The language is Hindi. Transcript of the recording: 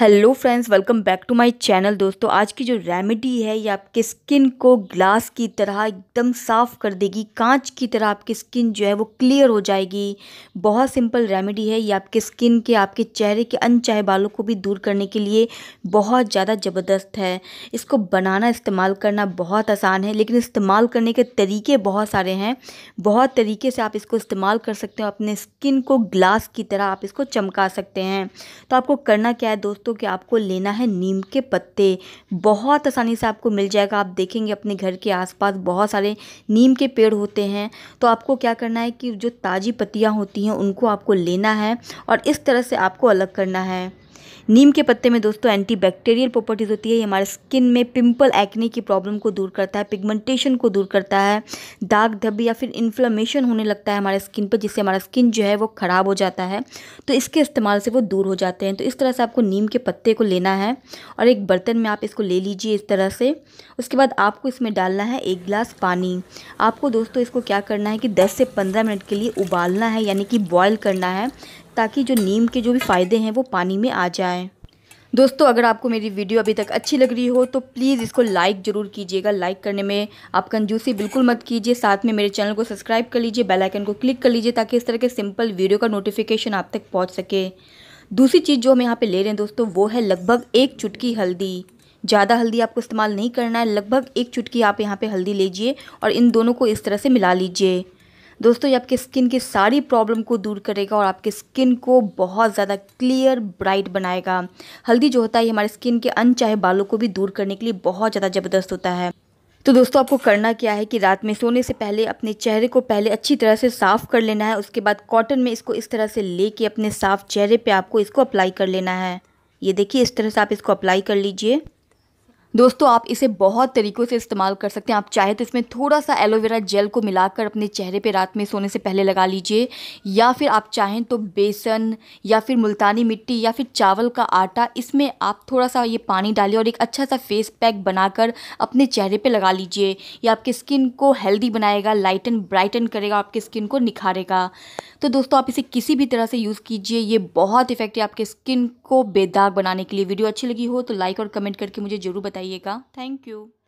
hello friends welcome back to my channel दोस्तों आज की जो रेमेडी है ये आपके स्किन को ग्लास की तरह एकदम साफ़ कर देगी कांच की तरह आपकी स्किन जो है वो क्लियर हो जाएगी बहुत सिंपल रेमेडी है ये आपके स्किन के आपके चेहरे के अनचाहे बालों को भी दूर करने के लिए बहुत ज़्यादा ज़बरदस्त है इसको बनाना इस्तेमाल करना बहुत आसान है लेकिन इस्तेमाल करने के तरीके बहुत सारे हैं बहुत तरीके से आप इसको इस्तेमाल कर सकते हो अपने स्किन को ग्लास की तरह आप इसको चमका सकते हैं तो आपको करना क्या है दोस्तों दोस्तों कि आपको लेना है नीम के पत्ते बहुत आसानी से आपको मिल जाएगा आप देखेंगे अपने घर के आसपास बहुत सारे नीम के पेड़ होते हैं तो आपको क्या करना है कि जो ताज़ी पत्तियाँ होती हैं उनको आपको लेना है और इस तरह से आपको अलग करना है नीम के पत्ते में दोस्तों एंटी बैक्टेरियल प्रॉपर्टीज़ होती है ये हमारे स्किन में पिंपल एक्ने की प्रॉब्लम को दूर करता है पिगमेंटेशन को दूर करता है दाग धब्बे या फिर इन्फ्लामेशन होने लगता है हमारे स्किन पर जिससे हमारा स्किन जो है वो ख़राब हो जाता है तो इसके इस्तेमाल से वो दूर हो जाते हैं तो इस तरह से आपको नीम के पत्ते को लेना है और एक बर्तन में आप इसको ले लीजिए इस तरह से उसके बाद आपको इसमें डालना है एक गिलास पानी आपको दोस्तों इसको क्या करना है कि दस से पंद्रह मिनट के लिए उबालना है यानी कि बॉयल करना है ताकि जो नीम के जो भी फ़ायदे हैं वो पानी में आ जाए दोस्तों अगर आपको मेरी वीडियो अभी तक अच्छी लग रही हो तो प्लीज़ इसको लाइक ज़रूर कीजिएगा लाइक करने में आप कंजूसी बिल्कुल मत कीजिए साथ में मेरे चैनल को सब्सक्राइब कर लीजिए बेल आइकन को क्लिक कर लीजिए ताकि इस तरह के सिंपल वीडियो का नोटिफिकेशन आप तक पहुंच सके दूसरी चीज़ जो हम यहाँ पर ले रहे हैं दोस्तों वो है लगभग एक चुटकी हल्दी ज़्यादा हल्दी आपको इस्तेमाल नहीं करना है लगभग एक चुटकी आप यहाँ पर हल्दी लीजिए और इन दोनों को इस तरह से मिला लीजिए दोस्तों ये आपके स्किन की सारी प्रॉब्लम को दूर करेगा और आपके स्किन को बहुत ज़्यादा क्लियर ब्राइट बनाएगा हल्दी जो होता है ये हमारे स्किन के अनचाहे बालों को भी दूर करने के लिए बहुत ज़्यादा ज़बरदस्त होता है तो दोस्तों आपको करना क्या है कि रात में सोने से पहले अपने चेहरे को पहले अच्छी तरह से साफ़ कर लेना है उसके बाद कॉटन में इसको इस तरह से लेके अपने साफ़ चेहरे पे आपको इसको अप्लाई कर लेना है ये देखिए इस तरह से आप इसको अप्लाई कर लीजिए दोस्तों आप इसे बहुत तरीक़ों से इस्तेमाल कर सकते हैं आप चाहे तो इसमें थोड़ा सा एलोवेरा जेल को मिलाकर अपने चेहरे पर रात में सोने से पहले लगा लीजिए या फिर आप चाहें तो बेसन या फिर मुल्तानी मिट्टी या फिर चावल का आटा इसमें आप थोड़ा सा ये पानी डालिए और एक अच्छा सा फेस पैक बनाकर अपने चेहरे पर लगा लीजिए यह आपके स्किन को हेल्दी बनाएगा लाइटन ब्राइटन करेगा आपकी स्किन को निखारेगा तो दोस्तों आप इसे किसी भी तरह से यूज़ कीजिए ये बहुत इफेक्टिव आपके स्किन को बेदाग बनाने के लिए वीडियो अच्छी लगी हो तो लाइक और कमेंट करके मुझे ज़रूर बताइए बताइएगा थैंक यू